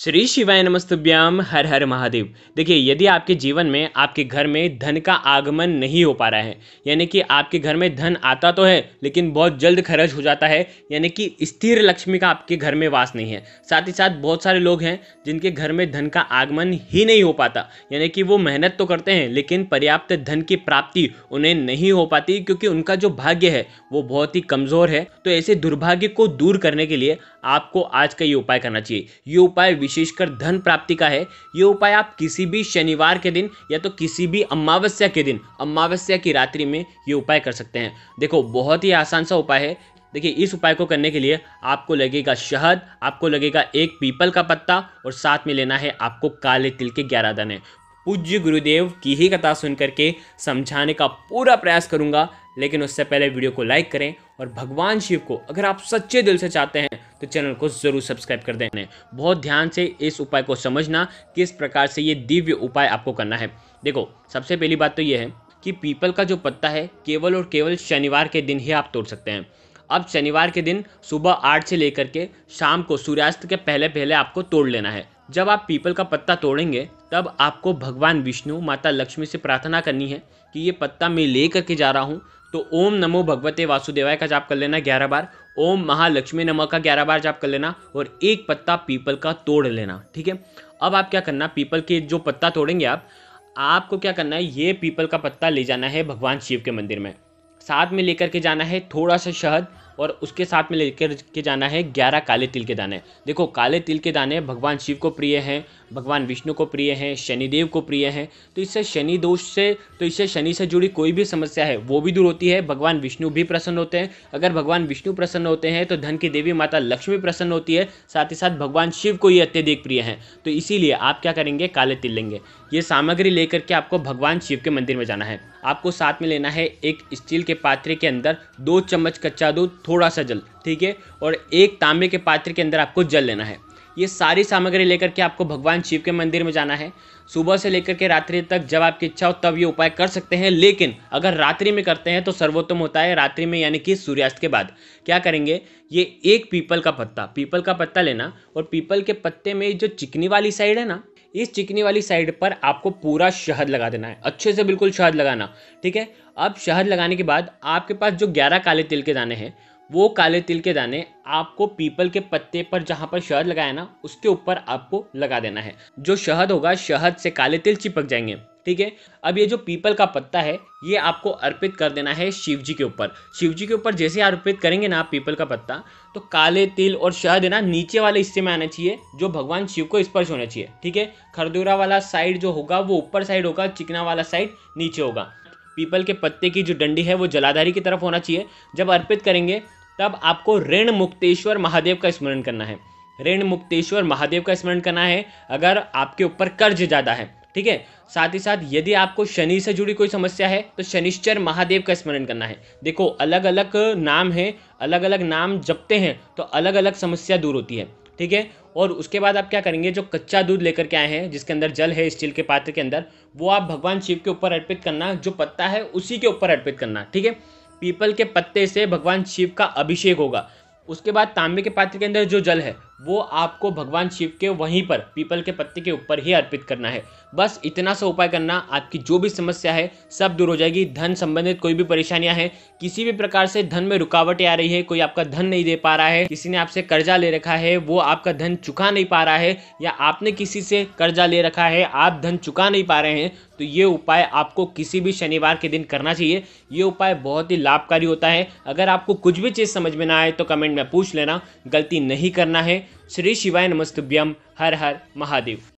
श्री शिवाय नमस्तुभ्याम हर हर महादेव देखिए यदि आपके जीवन में आपके घर में धन का आगमन नहीं हो पा रहा है यानी कि आपके घर में धन आता तो है लेकिन बहुत जल्द खर्च हो जाता है यानी कि स्थिर लक्ष्मी का आपके घर में वास नहीं है साथ ही साथ बहुत सारे लोग हैं जिनके घर में धन का आगमन ही नहीं हो पाता यानी कि वो मेहनत तो करते हैं लेकिन पर्याप्त धन की प्राप्ति उन्हें नहीं हो पाती क्योंकि उनका जो भाग्य है वो बहुत ही कमज़ोर है तो ऐसे दुर्भाग्य को दूर करने के लिए आपको आज का ये उपाय करना चाहिए ये उपाय विशेषकर धन प्राप्ति का है ये उपाय आप किसी भी शनिवार के दिन या तो किसी भी अमावस्या के दिन अमावस्या की रात्रि में ये उपाय कर सकते हैं देखो बहुत ही आसान सा उपाय है देखिए इस उपाय को करने के लिए आपको लगेगा शहद आपको लगेगा एक पीपल का पत्ता और साथ में लेना है आपको काले तिल के ग्यारह दाने पूज्य गुरुदेव की ही कथा सुन करके समझाने का पूरा प्रयास करूंगा लेकिन उससे पहले वीडियो को लाइक करें और भगवान शिव को अगर आप सच्चे दिल से चाहते हैं तो चैनल को ज़रूर सब्सक्राइब कर देने बहुत ध्यान से इस उपाय को समझना किस प्रकार से ये दिव्य उपाय आपको करना है देखो सबसे पहली बात तो ये है कि पीपल का जो पत्ता है केवल और केवल शनिवार के दिन ही आप तोड़ सकते हैं अब शनिवार के दिन सुबह आठ से लेकर के शाम को सूर्यास्त के पहले पहले आपको तोड़ लेना है जब आप पीपल का पत्ता तोड़ेंगे तब आपको भगवान विष्णु माता लक्ष्मी से प्रार्थना करनी है कि ये पत्ता मैं ले करके जा रहा हूँ तो ओम नमो भगवते वासुदेवाय का जाप कर लेना ग्यारह बार ओम महालक्ष्मी नमः का ग्यारह बार जाप कर लेना और एक पत्ता पीपल का तोड़ लेना ठीक है अब आप क्या करना पीपल के जो पत्ता तोड़ेंगे आप आपको क्या करना है ये पीपल का पत्ता ले जाना है भगवान शिव के मंदिर में साथ में लेकर के जाना है थोड़ा सा शहद और उसके साथ में लेकर के जाना है ग्यारह काले तिल के दाने देखो काले तिल के दाने भगवान शिव को प्रिय हैं भगवान विष्णु को प्रिय हैं शनिदेव को प्रिय हैं तो इससे शनि दोष से तो इससे शनि से जुड़ी कोई भी समस्या है वो भी दूर होती है भगवान विष्णु भी प्रसन्न होते हैं अगर भगवान विष्णु प्रसन्न होते हैं तो धन की देवी माता लक्ष्मी प्रसन्न होती है साथ ही साथ भगवान शिव को ये अत्यधिक प्रिय हैं तो इसीलिए आप क्या करेंगे काले तिल लेंगे ये सामग्री लेकर के आपको भगवान शिव के मंदिर में जाना है आपको साथ में लेना है एक स्टील के पात्रे के अंदर दो चम्मच कच्चा दूध थोड़ा सा जल ठीक है और एक तांबे के पात्र के अंदर आपको जल लेना है ये सारी सामग्री लेकर के आपको भगवान शिव के मंदिर में जाना है सुबह से लेकर के रात्रि तक जब आपकी इच्छा हो तब ये उपाय कर सकते हैं लेकिन अगर रात्रि में करते हैं तो सर्वोत्तम होता है रात्रि में यानी कि सूर्यास्त के बाद क्या करेंगे ये एक पीपल का पत्ता पीपल का पत्ता लेना और पीपल के पत्ते में जो चिकनी वाली साइड है ना इस चिकनी वाली साइड पर आपको पूरा शहद लगा देना है अच्छे से बिल्कुल शहद लगाना ठीक है अब शहद लगाने के बाद आपके पास जो ग्यारह काले तिल के दाने हैं वो काले तिल के दाने आपको पीपल के पत्ते पर जहाँ पर शहद लगाया ना उसके ऊपर आपको लगा देना है जो शहद होगा शहद से काले तिल चिपक जाएंगे ठीक है अब ये जो पीपल का पत्ता है ये आपको अर्पित कर देना है शिव जी के ऊपर शिव जी के ऊपर जैसे अर्पित करेंगे ना आप पीपल का पत्ता तो काले तिल और शहद है ना नीचे वाले हिस्से में आना चाहिए जो भगवान शिव को स्पर्श होना चाहिए ठीक है खरदूरा वाला साइड जो होगा वो ऊपर साइड होगा चिकना वाला साइड नीचे होगा पीपल के पत्ते की जो डंडी है वो जलाधारी की तरफ होना चाहिए जब अर्पित करेंगे तब आपको ऋण मुक्तेश्वर महादेव का स्मरण करना है ऋण मुक्तेश्वर महादेव का स्मरण करना है अगर आपके ऊपर कर्ज ज़्यादा है ठीक है साथ ही साथ यदि आपको शनि से जुड़ी कोई समस्या है तो शनिश्चर महादेव का स्मरण करना है देखो अलग अलग नाम है अलग अलग नाम जपते हैं तो अलग अलग समस्या दूर होती है ठीक है और उसके बाद आप क्या करेंगे जो कच्चा दूध लेकर के आए हैं जिसके अंदर जल है स्टील के पात्र के अंदर वो आप भगवान शिव के ऊपर अर्पित करना जो पत्ता है उसी के ऊपर अर्पित करना ठीक है पीपल के पत्ते से भगवान शिव का अभिषेक होगा उसके बाद तांबे के पात्र के अंदर जो जल है वो आपको भगवान शिव के वहीं पर पीपल के पत्ते के ऊपर ही अर्पित करना है बस इतना सा उपाय करना आपकी जो भी समस्या है सब दूर हो जाएगी धन संबंधित कोई भी परेशानियां हैं किसी भी प्रकार से धन में रुकावटें आ रही है कोई आपका धन नहीं दे पा रहा है किसी ने आपसे कर्जा ले रखा है वो आपका धन चुका नहीं पा रहा है या आपने किसी से कर्जा ले रखा है आप धन चुका नहीं पा रहे हैं तो ये उपाय आपको किसी भी शनिवार के दिन करना चाहिए ये उपाय बहुत ही लाभकारी होता है अगर आपको कुछ भी चीज़ समझ में ना आए तो कमेंट में पूछ लेना गलती नहीं करना है श्री शिवाय नमस्तुभ्यम हर हर महादेव